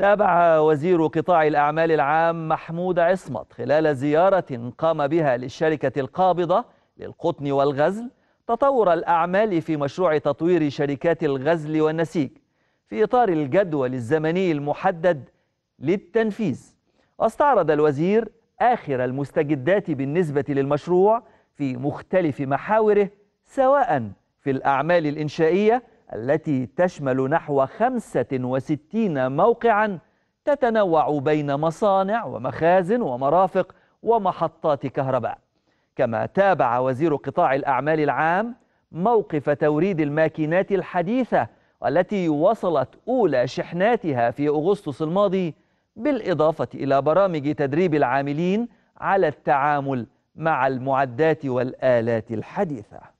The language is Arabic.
تابع وزير قطاع الأعمال العام محمود عصمت خلال زيارة قام بها للشركة القابضة للقطن والغزل تطور الأعمال في مشروع تطوير شركات الغزل والنسيج في إطار الجدول الزمني المحدد للتنفيذ واستعرض الوزير آخر المستجدات بالنسبة للمشروع في مختلف محاوره سواء في الأعمال الإنشائية التي تشمل نحو 65 موقعا تتنوع بين مصانع ومخازن ومرافق ومحطات كهرباء كما تابع وزير قطاع الأعمال العام موقف توريد الماكينات الحديثة والتي وصلت أولى شحناتها في أغسطس الماضي بالإضافة إلى برامج تدريب العاملين على التعامل مع المعدات والآلات الحديثة